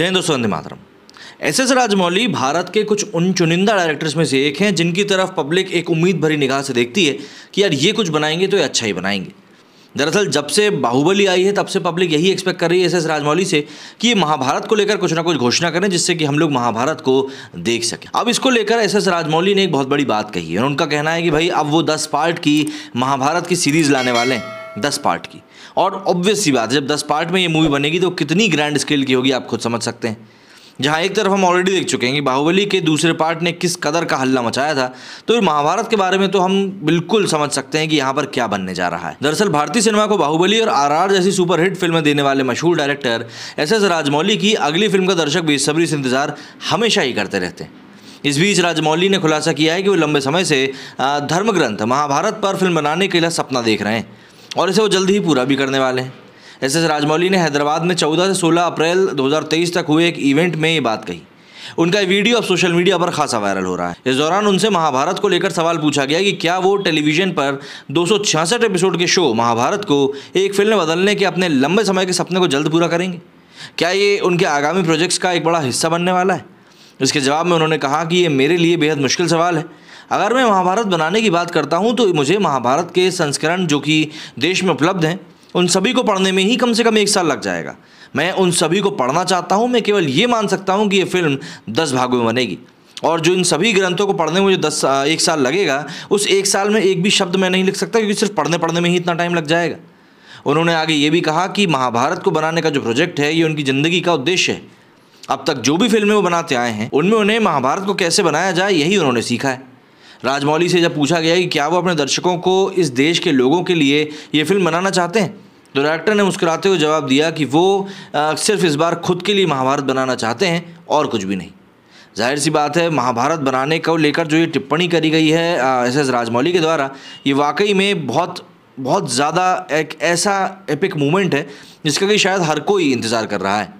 जयेंद्र सुगंधी मातरम S S Rajamouli Bharat के कुछ उन चुनिंदा डायरेक्टर्स में से एक हैं जिनकी तरफ पब्लिक एक उम्मीद भरी निगाह से देखती है कि यार ये कुछ बनाएंगे तो ये अच्छा ही बनाएंगे दरअसल जब से बाहुबली आई है तब से पब्लिक यही एक्सपेक्ट कर रही है एस एस राजमौली से कि ये महाभारत को लेकर कुछ ना कुछ घोषणा करें जिससे कि हम लोग महाभारत को देख सकें अब इसको लेकर एस एस राजमौली ने एक बहुत बड़ी बात कही है उनका कहना है कि भाई अब वो दस पार्ट की महाभारत की सीरीज़ लाने वाले हैं दस पार्ट की और ऑब्वियस सी बात है जब दस पार्ट में ये मूवी बनेगी तो कितनी ग्रैंड स्केल की होगी आप खुद समझ सकते हैं जहाँ एक तरफ हम ऑलरेडी देख चुके हैं कि बाहुबली के दूसरे पार्ट ने किस कदर का हल्ला मचाया था तो महाभारत के बारे में तो हम बिल्कुल समझ सकते हैं कि यहाँ पर क्या बनने जा रहा है दरअसल भारतीय सिनेमा को बाहुबली और आरआर जैसी सुपरहिट फिल्में देने वाले मशहूर डायरेक्टर एस एस राजमौली की अगली फिल्म का दर्शक बेसब्री से इंतजार हमेशा ही करते रहते हैं इस बीच राजमौली ने खुलासा किया है कि वो लंबे समय से धर्मग्रंथ महाभारत पर फिल्म बनाने के लिए सपना देख रहे हैं और इसे वो जल्द ही पूरा भी करने वाले हैं एस एस राजमौली ने हैदराबाद में 14 से 16 अप्रैल 2023 तक हुए एक इवेंट में ये बात कही उनका वीडियो अब सोशल मीडिया पर खासा वायरल हो रहा है इस दौरान उनसे महाभारत को लेकर सवाल पूछा गया कि क्या वो टेलीविजन पर दो एपिसोड के शो महाभारत को एक फिल्म बदलने के अपने लंबे समय के सपने को जल्द पूरा करेंगे क्या ये उनके आगामी प्रोजेक्ट्स का एक बड़ा हिस्सा बनने वाला है इसके जवाब में उन्होंने कहा कि ये मेरे लिए बेहद मुश्किल सवाल है अगर मैं महाभारत बनाने की बात करता हूँ तो मुझे महाभारत के संस्करण जो कि देश में उपलब्ध हैं उन सभी को पढ़ने में ही कम से कम एक साल लग जाएगा मैं उन सभी को पढ़ना चाहता हूँ मैं केवल ये मान सकता हूँ कि ये फिल्म दस भागों में बनेगी और जो इन सभी ग्रंथों को पढ़ने में मुझे दस एक साल लगेगा उस एक साल में एक भी शब्द मैं नहीं लिख सकता क्योंकि सिर्फ पढ़ने पढ़ने में ही इतना टाइम लग जाएगा उन्होंने आगे ये भी कहा कि महाभारत को बनाने का जो प्रोजेक्ट है ये उनकी ज़िंदगी का उद्देश्य है अब तक जो भी फिल्में वो बनाते आए हैं उनमें उन्हें महाभारत को कैसे बनाया जाए यही उन्होंने सीखा है राजमौली से जब पूछा गया कि क्या वो अपने दर्शकों को इस देश के लोगों के लिए ये फिल्म बनाना चाहते हैं तो डायरेक्टर ने मुस्कुराते हुए जवाब दिया कि वो सिर्फ इस बार खुद के लिए महाभारत बनाना चाहते हैं और कुछ भी नहीं जाहिर सी बात है महाभारत बनाने को लेकर जो ये टिप्पणी करी गई है एस एस राजमौली के द्वारा ये वाकई में बहुत बहुत ज़्यादा एक ऐसा एपिक मोमेंट है जिसका कि शायद हर कोई इंतज़ार कर रहा है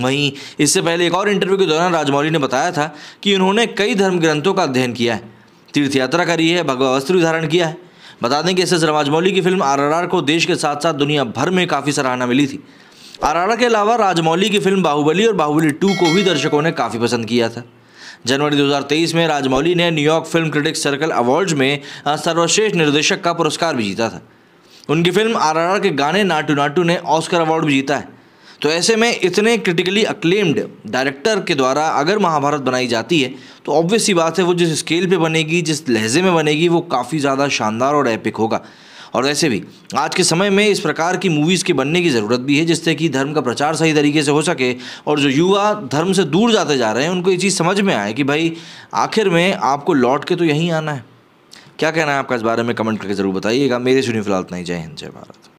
वहीं इससे पहले एक और इंटरव्यू के दौरान राजमौली ने बताया था कि उन्होंने कई धर्म ग्रंथों का अध्ययन किया है तीर्थ यात्रा करी है भगवा वस्त्र धारण किया है बता दें कि एस एस राजमौली की फिल्म आरआरआर को देश के साथ साथ दुनिया भर में काफ़ी सराहना मिली थी आरआरआर के अलावा राजमौली की फिल्म बाहुबली और बाहुबली टू को भी दर्शकों ने काफ़ी पसंद किया था जनवरी 2023 में राजमौली ने New York film critics circle awards में सर्वश्रेष्ठ निर्देशक का पुरस्कार भी जीता था उनकी फिल्म आर के गाने नाटू नाटू ने ऑस्कर अवार्ड भी जीता है तो ऐसे में इतने क्रिटिकली अक्लेम्ड डायरेक्टर के द्वारा अगर महाभारत बनाई जाती है तो ऑब्वियस ही बात है वो जिस स्केल पे बनेगी जिस लहजे में बनेगी वो काफ़ी ज़्यादा शानदार और एपिक होगा और वैसे भी आज के समय में इस प्रकार की मूवीज़ के बनने की ज़रूरत भी है जिससे कि धर्म का प्रचार सही तरीके से हो सके और जो युवा धर्म से दूर जाते जा रहे हैं उनको ये चीज़ समझ में आए कि भाई आखिर में आपको लौट के तो यहीं आना है क्या कहना है आपका इस बारे में कमेंट करके ज़रूर बताइएगा मेरे सुनी फिलहाल नहीं जय हिंद जय भारत